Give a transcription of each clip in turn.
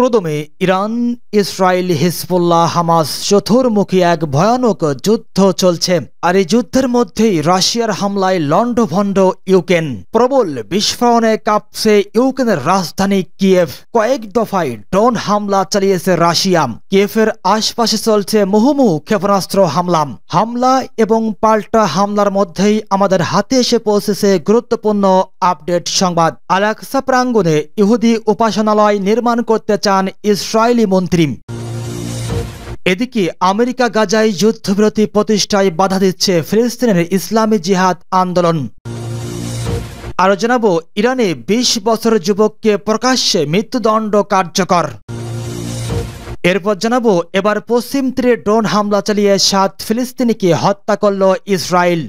প্রদমে Iran Israel Hezbollah Hamas চতুর্মুখী এক ভয়ানক যুদ্ধ চলছে আর এই যুদ্ধের মধ্যেই রাশিয়ার হামলায় লণ্ডভণ্ড ইউক্রেন প্রবল বিস্ফোরণে কাঁপছে ইউক্রেনের রাজধানী কিয়েভ কয়েক দফায় ড্রোন হামলা চালিয়েছে রাশিয়া কিয়েভের আশপাশে চলছে মুহুমুহু ক্ষেপণাস্ত্র হামলা হামলা এবং পাল্টা হামলার মধ্যেই আমাদের হাতে এসে পৌঁছেছে গুরুত্বপূর্ণ আপডেট সংবাদ আলাক্সা প্রাঙ্গনে ইহুদি উপাসনালয় নির্মাণ করতে চায় চান ইসরায়েলি মন্ত্রী এদিকে আমেরিকা গাজায় যুদ্ধবিরতি প্রতিষ্ঠায় বাধা দিচ্ছে ফিলিস্তিনের ইসলামী জিহাদ আন্দোলন আরো জানাব ইরানে ২০ বছর যুবককে প্রকাশ্যে মৃত্যুদণ্ড কার্যকর এরপর জানাব এবার পশ্চিম তীরে ড্রোন হামলা চালিয়ে সাত ফিলিস্তিনিকে হত্যা করল ইসরায়েল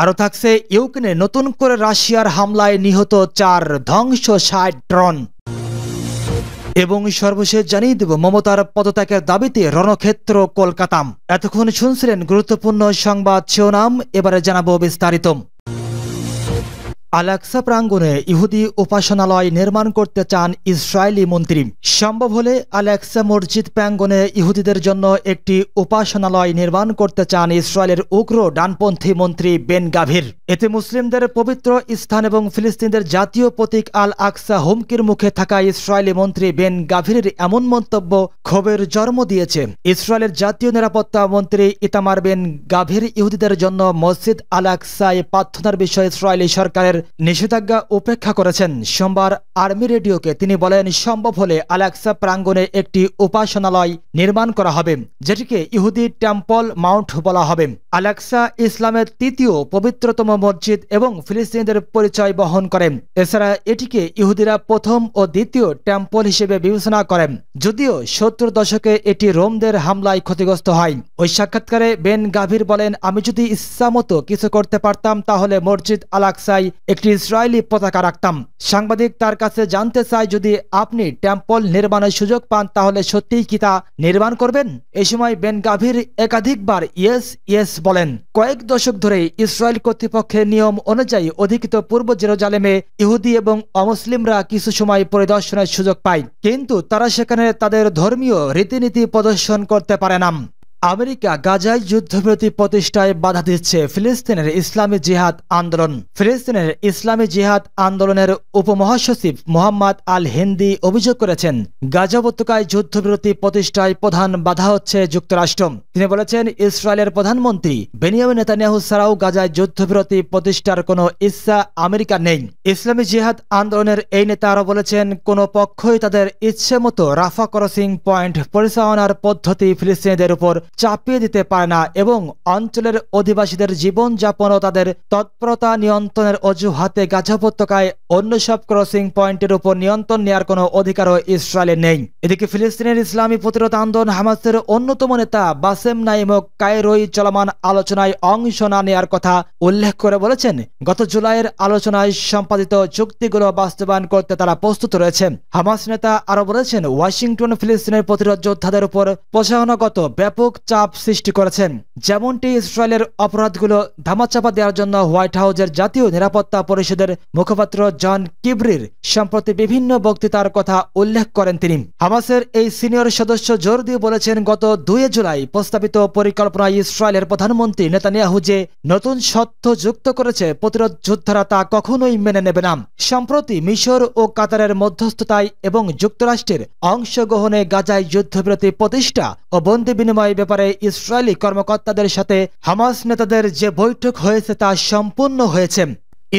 আরও থাকছে ইউক্রেনে নতুন করে রাশিয়ার হামলায় নিহত চার ধ্বংস ষাট ড্রোন এবং সর্বশেষ জানিয়ে দেব মমতার পদত্যাগের দাবিতে রণক্ষেত্র কলকাতাম এতক্ষণ শুনছিলেন গুরুত্বপূর্ণ সংবাদ শিরোনাম এবারে জানাবো বিস্তারিত আলাক্সা প্রাঙ্গনে ইহুদি উপাসনালয় নির্মাণ করতে চান ইসরায়েলি মন্ত্রী সম্ভব হলে আলেক্সা মসজিদ প্রাঙ্গনে ইহুদিদের জন্য একটি উপাসনালয় নির্মাণ করতে চান ইসরায়েলের উগ্র ডানপন্থী মন্ত্রী বেন গাভির এতে মুসলিমদের পবিত্র স্থান এবং ফিলিস্তিনদের জাতীয় প্রতীক আল আকসা হুমকির মুখে থাকা ইসরায়েলি মন্ত্রী বেন গাভিরের এমন মন্তব্য ক্ষোভের জন্ম দিয়েছে ইসরায়েলের জাতীয় নিরাপত্তা মন্ত্রী ইতামার বেন গাভির ইহুদিদের জন্য মসজিদ আকসায় প্রার্থনার বিষয়ে ইসরায়েলি সরকারের নিষেধাজ্ঞা উপেক্ষা করেছেন সোমবার আর্মি রেডিওকে তিনি বলেন সম্ভব হলে আলাক্সা প্রাঙ্গনে একটি উপাসনালয় নির্মাণ করা হবে যেটিকে ইহুদি টেম্পল মাউন্ট বলা হবে আলাক্সা ইসলামের তৃতীয় পবিত্রতম মসজিদ এবং ফিলিস্তিনদের পরিচয় বহন করেন এছাড়া এটিকে ইহুদিরা প্রথম ও দ্বিতীয় টেম্পল হিসেবে বিবেচনা করেন যদিও সত্তর দশকে এটি রোমদের হামলায় ক্ষতিগ্রস্ত হয় ওই সাক্ষাৎকারে বেন গাভীর বলেন আমি যদি ইচ্ছা মতো কিছু করতে পারতাম তাহলে মসজিদ আলাক্সাই একটি ইসরায়েলি পতাকা রাখতাম সাংবাদিক তার কাছে জানতে চায় যদি আপনি টেম্পল নির্মাণের সুযোগ পান তাহলে সত্যিই কি তা নির্মাণ করবেন এ সময় বেন গাভীর একাধিকবার ইয়েস ইয়েস বলেন কয়েক দশক ধরে ইসরায়েল কর্তৃপক্ষের নিয়ম অনুযায়ী অধিকৃত পূর্ব জেরোজালেমে ইহুদি এবং অমুসলিমরা কিছু সময় পরিদর্শনের সুযোগ পায় কিন্তু তারা সেখানে তাদের ধর্মীয় রীতিনীতি প্রদর্শন করতে পারে না আমেরিকা গাজায় যুদ্ধবিরতি প্রতিষ্ঠায় বাধা দিচ্ছে ফিলিস্তিনের ইসলামী জিহাদ আন্দোলন ফিলিস্তিনের ইসলামী জিহাদ আন্দোলনের উপমহাসচিব মোহাম্মদ আল হিন্দি অভিযোগ করেছেন গাজা উপত্যকায় যুদ্ধবিরতি প্রতিষ্ঠায় প্রধান বাধা হচ্ছে যুক্তরাষ্ট্র তিনি বলেছেন ইসরায়েলের প্রধানমন্ত্রী বেনিয়াম নেতানিয়াহু ছাড়াও গাজায় যুদ্ধবিরতি প্রতিষ্ঠার কোনো ইচ্ছা আমেরিকা নেই ইসলামী জিহাদ আন্দোলনের এই নেতা আরও বলেছেন কোনো পক্ষই তাদের ইচ্ছে মতো রাফা ক্রসিং পয়েন্ট পরিচালনার পদ্ধতি ফিলিস্তিনিদের উপর চাপিয়ে দিতে পারে না এবং অঞ্চলের অধিবাসীদের জীবনযাপন ও তাদের তৎপরতা নিয়ন্ত্রণের অজুহাতে গাজা উপত্যকায় অন্য সব ক্রসিং পয়েন্টের উপর নিয়ন্ত্রণ নেয়ার কোনো অধিকারও ইসরায়েলের নেই এদিকে ফিলিস্তিনের ইসলামী প্রতিরোধ আন্দোলন হামাসের অন্যতম নেতা বাসেম নাইম ও কায়রোই চলমান আলোচনায় অংশ না নেয়ার কথা উল্লেখ করে বলেছেন গত জুলাইয়ের আলোচনায় সম্পাদিত চুক্তিগুলো বাস্তবায়ন করতে তারা প্রস্তুত রয়েছে হামাস নেতা আরো বলেছেন ওয়াশিংটন ফিলিস্তিনের প্রতিরোধ যোদ্ধাদের উপর প্রশাসনগত ব্যাপক চাপ সৃষ্টি করেছেন যেমনটি ইসরায়েলের অপরাধগুলো ধামাচাপা দেওয়ার জন্য হোয়াইট হাউজের জাতীয় নিরাপত্তা পরিষদের মুখপাত্র জন কিবরির সম্প্রতি বিভিন্ন বক্তৃতার কথা উল্লেখ করেন তিনি হামাসের এই সিনিয়র সদস্য জোর দিয়ে বলেছেন গত দুই জুলাই প্রস্তাবিত পরিকল্পনা ইসরায়েলের প্রধানমন্ত্রী নেতানিয়াহু যে নতুন সত্য যুক্ত করেছে প্রতিরোধ যোদ্ধারা তা কখনোই মেনে নেবে না সম্প্রতি মিশর ও কাতারের মধ্যস্থতায় এবং যুক্তরাষ্ট্রের অংশগ্রহণে গাজায় যুদ্ধবিরতি প্রতিষ্ঠা ও বন্দি বিনিময় ব্যাপারে ইসরায়েলি কর্মকর্তাদের সাথে হামাস নেতাদের যে বৈঠক হয়েছে তা সম্পূর্ণ হয়েছে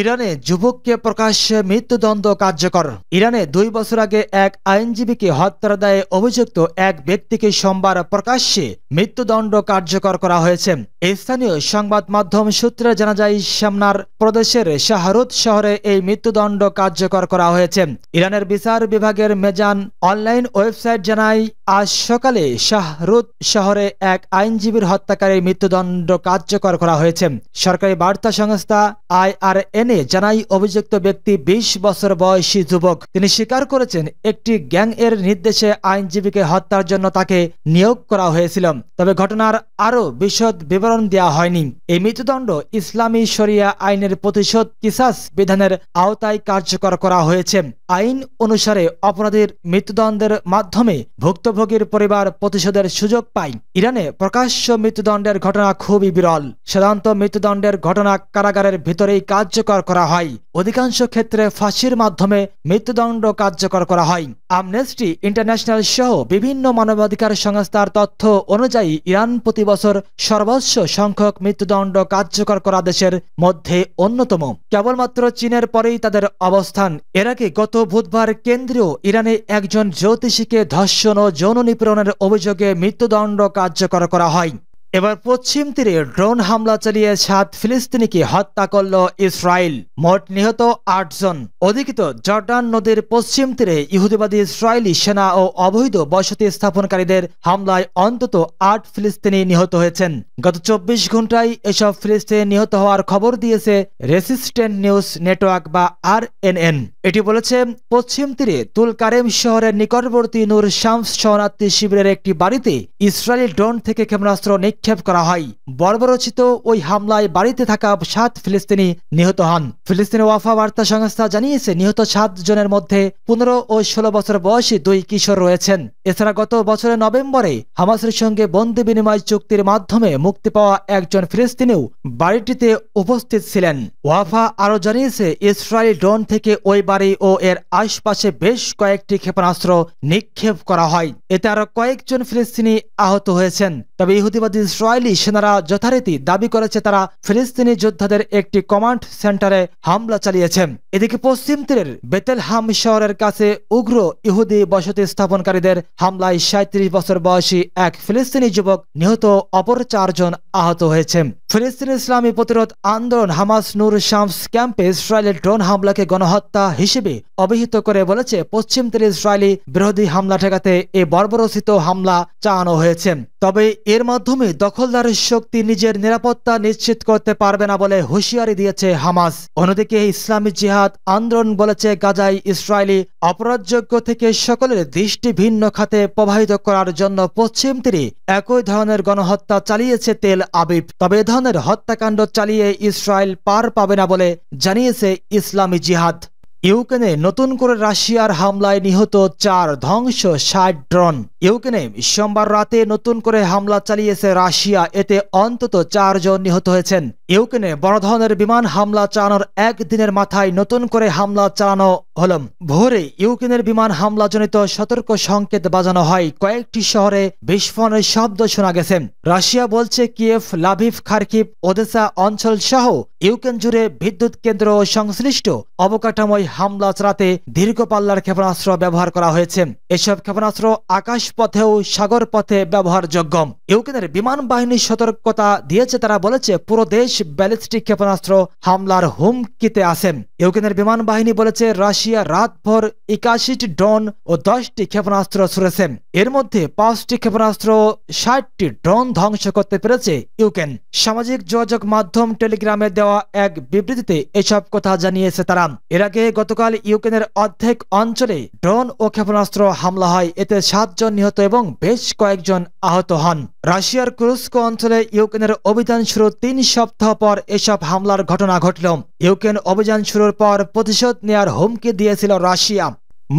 ইরানে যুবককে প্রকাশ্যে মৃত্যুদণ্ড কার্যকর ইরানে দুই বছর আগে এক আইনজীবীকে হত্যার দায়ে অভিযুক্ত এক ব্যক্তিকে সোমবার প্রকাশ্যে মৃত্যুদণ্ড কার্যকর করা হয়েছে স্থানীয় সংবাদ মাধ্যম সূত্রে জানা যায় সামনার প্রদেশের শাহরুদ শহরে এই মৃত্যুদণ্ড কার্যকর করা হয়েছে ইরানের বিচার বিভাগের মেজান অনলাইন ওয়েবসাইট জানায় আজ সকালে শাহরুদ শহরে এক আইনজীবীর হত্যাকারীর মৃত্যুদণ্ড কার্যকর করা হয়েছে সরকারি বার্তা সংস্থা আইআরএনএ জানাই অভিযুক্ত ব্যক্তি ২০ বছর বয়সী যুবক তিনি স্বীকার করেছেন একটি গ্যাং এর নির্দেশে আইনজীবীকে হত্যার জন্য তাকে নিয়োগ করা হয়েছিল তবে ঘটনার আরও বিশদ বিবরণ দেওয়া হয়নি এই মৃত্যুদণ্ড ইসলামী শরিয়া আইনের প্রতিশোধ কিসাস বিধানের আওতায় কার্যকর করা হয়েছে আইন অনুসারে অপরাধীর মৃত্যুদণ্ডের মাধ্যমে ভুক্তভোগ ভোগের পরিবার প্রতিশোধের সুযোগ পায় ইরানে প্রকাশ্য মৃত্যুদণ্ডের ঘটনা খুবই বিরল সাধারণত মৃত্যুদণ্ডের ঘটনা কারাগারের ভিতরেই কার্যকর করা হয় অধিকাংশ ক্ষেত্রে ফাঁসির মাধ্যমে মৃত্যুদণ্ড কার্যকর করা হয় আমনেস্টি ইন্টারন্যাশনাল সহ বিভিন্ন মানবাধিকার সংস্থার তথ্য অনুযায়ী ইরান প্রতি বছর সর্বস্ব সংখ্যক মৃত্যুদণ্ড কার্যকর করা দেশের মধ্যে অন্যতম কেবলমাত্র চীনের পরেই তাদের অবস্থান এর আগে গত বুধবার কেন্দ্রীয় ইরানে একজন জ্যোতিষীকে ধর্ষণ ও যৌন নিপীড়নের অভিযোগে মৃত্যুদণ্ড কার্যকর করা হয় এবার পশ্চিম তীরে ড্রোন হামলা চালিয়ে সাত ফিলিস্তিনিকে হত্যা করল ইসরায়েল মোট নিহত আটজন অধিকৃত জর্ডান নদীর পশ্চিম তীরে ইহুদিবাদী ইসরায়েলি সেনা ও অবৈধ বসতি স্থাপনকারীদের হামলায় অন্তত আট ফিলিস্তিনি নিহত হয়েছেন গত চব্বিশ ঘন্টায় এসব ফিলিস্তিনি নিহত হওয়ার খবর দিয়েছে রেসিস্টেন্ট নিউজ নেটওয়ার্ক বা আর এটি বলেছে পশ্চিম তীরে তুলকারেম শহরের নিকটবর্তী নূর শামস শরণার্থী শিবিরের একটি বাড়িতে ইসরায়েলি ড্রোন থেকে ক্ষেপণাস্ত্র নিক্ষেপ নিক্ষেপ করা হয় বর্বরচিত ওই হামলায় বাড়িতে থাকা সাত ফিলিস্তিনি নিহত হন ফিলিস্তিনি ওয়াফা বার্তা সংস্থা জানিয়েছে নিহত সাত জনের মধ্যে পনেরো ও ১৬ বছর বয়সী দুই কিশোর রয়েছেন এছাড়া গত বছরের নভেম্বরে হামাসের সঙ্গে বন্দি বিনিময় চুক্তির মাধ্যমে মুক্তি পাওয়া একজন ফিলিস্তিনিও বাড়িটিতে উপস্থিত ছিলেন ওয়াফা আরও জানিয়েছে ইসরায়েল ড্রোন থেকে ওই বাড়ি ও এর আশপাশে বেশ কয়েকটি ক্ষেপণাস্ত্র নিক্ষেপ করা হয় এতে আরো কয়েকজন ফিলিস্তিনি আহত হয়েছেন তবে ইহুদিবাদী ইসরায়েলি সেনারা যথারীতি দাবি করেছে তারা ফিলিস্তিনি যোদ্ধাদের একটি কমান্ড সেন্টারে হামলা চালিয়েছে এদিকে পশ্চিম তীরের বেতেলহাম শহরের কাছে উগ্র ইহুদি বসতি স্থাপনকারীদের হামলায় সাঁত্রিশ বছর বয়সী এক ফিলিস্তিনি যুবক নিহত অপর চারজন আহত হয়েছে ফিলিস্তিন ইসলামী প্রতিরোধ আন্দোলন হামাস নূর শামস ক্যাম্পে ইসরায়েলের ড্রোন হামলাকে গণহত্যা হিসেবে অভিহিত করে বলেছে পশ্চিম তীরে ইসরায়েলি বিরোধী হামলা ঠেকাতে এ বর্বরচিত হামলা চালানো হয়েছে তবে এর মাধ্যমে দখলদারের শক্তি নিজের নিরাপত্তা নিশ্চিত করতে পারবে না বলে হুঁশিয়ারি দিয়েছে হামাস অন্যদিকে ইসলামী জিহাদ আন্দোলন বলেছে গাজাই ইসরায়েলি অপরাধযোগ্য থেকে সকলের দৃষ্টি ভিন্ন খাতে প্রবাহিত করার জন্য পশ্চিম তীরে একই ধরনের গণহত্যা চালিয়েছে তেল আবিব তবে এ ধরনের হত্যাকাণ্ড চালিয়ে ইসরায়েল পার পাবে না বলে জানিয়েছে ইসলামী জিহাদ ইউক্রেনে নতুন করে রাশিয়ার হামলায় নিহত চার ধ্বংস ষাট ড্রন ইউক্রেনে সোমবার রাতে নতুন করে হামলা চালিয়েছে রাশিয়া এতে অন্তত চারজন নিহত হয়েছেন ইউক্রেনে বড় ধরনের বিমান হামলা চালানোর একদিনের মাথায় নতুন করে হামলা চালানো হল ভোরে ইউক্রেনের বিমান হামলাজনিত সতর্ক সংকেত বাজানো হয় কয়েকটি শহরে বিস্ফোরণের শব্দ শোনা গেছে রাশিয়া বলছে কিয়েফ লাভিভ খার্কিভ ওদেসা অঞ্চল সহ ইউক্রেন জুড়ে বিদ্যুৎ কেন্দ্র ও সংশ্লিষ্ট অবকাঠামোয় হামলা চালাতে দীর্ঘ পাল্লার ক্ষেপণাস্ত্র ব্যবহার করা হয়েছে এসব ক্ষেপণাস্ত্র আকাশ পথেও সাগর পথে ব্যবহারযোগ্য ইউক্রেনের বিমান বাহিনীর সতর্কতা দিয়েছে তারা বলেছে পুরো দেশ ব্যালিস্টিক ক্ষেপণাস্ত্র হামলার হুমকিতে আসেন ইউক্রেনের বিমান বাহিনী বলেছে রাশিয়া রাতভর একাশিটি ড্রোন ও দশটি ক্ষেপণাস্ত্র ছুড়েছে এর মধ্যে পাঁচটি ক্ষেপণাস্ত্র ষাটটি ড্রোন ধ্বংস করতে পেরেছে ইউক্রেন সামাজিক যোগাযোগ মাধ্যম টেলিগ্রামে দেওয়া এক বিবৃতিতে এসব কথা জানিয়েছে তারা এর আগে গতকাল ইউক্রেনের অর্ধেক অঞ্চলে ড্রোন ও ক্ষেপণাস্ত্র হামলা হয় এতে সাতজন নিহত এবং বেশ কয়েকজন আহত হন রাশিয়ার ক্রুস্কো অঞ্চলে ইউক্রেনের অভিযান শুরু তিন সপ্তাহ পর এসব হামলার ঘটনা ঘটল ইউক্রেন অভিযান শুরুর পর প্রতিশোধ নেয়ার হুমকি দিয়েছিল রাশিয়া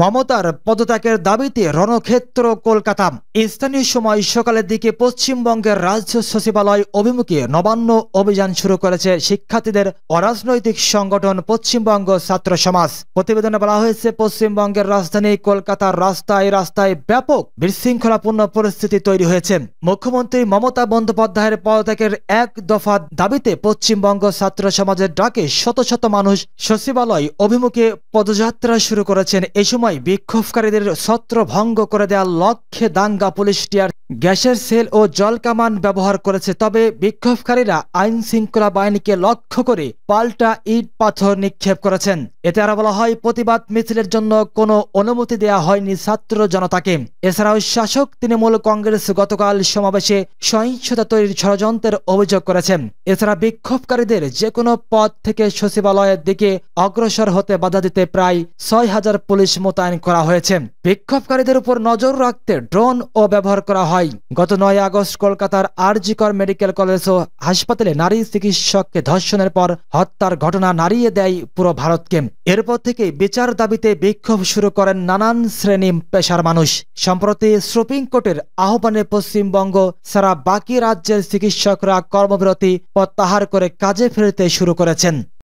মমতার পদত্যাগের দাবিতে রণক্ষেত্র কলকাতা স্থানীয় সময় সকালের দিকে পশ্চিমবঙ্গের রাজ্য সচিবালয় অভিমুখে নবান্ন অভিযান শুরু করেছে শিক্ষার্থীদের অরাজনৈতিক সংগঠন পশ্চিমবঙ্গ ছাত্র সমাজ প্রতিবেদনে বলা হয়েছে পশ্চিমবঙ্গের রাজধানী কলকাতার রাস্তায় রাস্তায় ব্যাপক বিশৃঙ্খলাপূর্ণ পরিস্থিতি তৈরি হয়েছে মুখ্যমন্ত্রী মমতা বন্দ্যোপাধ্যায়ের পদত্যাগের এক দফা দাবিতে পশ্চিমবঙ্গ ছাত্র সমাজের ডাকে শত শত মানুষ সচিবালয় অভিমুখে পদযাত্রা শুরু করেছেন এই সময় বিক্ষোভকারীদের ছত্রভঙ্গ করে দেওয়ার লক্ষ্যে দাঙ্গা পুলিশ টিয়ার গ্যাসের সেল ও জল কামান ব্যবহার করেছে তবে বিক্ষোভকারীরা আইন শৃঙ্খলা বাহিনীকে লক্ষ্য করে পাল্টা ইট পাথর নিক্ষেপ করেছেন এতে আরো বলা হয় প্রতিবাদ মিছিলের জন্য কোনো অনুমতি দেয়া হয়নি ছাত্র জনতাকে এছাড়াও শাসক তৃণমূল কংগ্রেস গতকাল সমাবেশে সহিংসতা তৈরির ষড়যন্ত্রের অভিযোগ করেছেন এছাড়া বিক্ষোভকারীদের যে কোনো পদ থেকে সচিবালয়ের দিকে অগ্রসর হতে বাধা দিতে প্রায় ছয় হাজার পুলিশ মোতায়েন করা হয়েছে বিক্ষোভকারীদের উপর নজর রাখতে ড্রোন ও ব্যবহার করা হয় নয় গত নয় আগস্ট কলকাতার আরজিকর মেডিকেল কলেজ ও হাসপাতালে নারী চিকিৎসককে ধর্ষণের পর হত্যার ঘটনা নাড়িয়ে দেয় পুরো ভারতকে এরপর থেকে বিচার দাবিতে বিক্ষোভ শুরু করেন নানান শ্রেণী পেশার মানুষ সম্প্রতি সুপ্রিম কোর্টের আহ্বানে পশ্চিমবঙ্গ সারা বাকি রাজ্যের চিকিৎসকরা কর্মবিরতি প্রত্যাহার করে কাজে ফেরতে শুরু করেছেন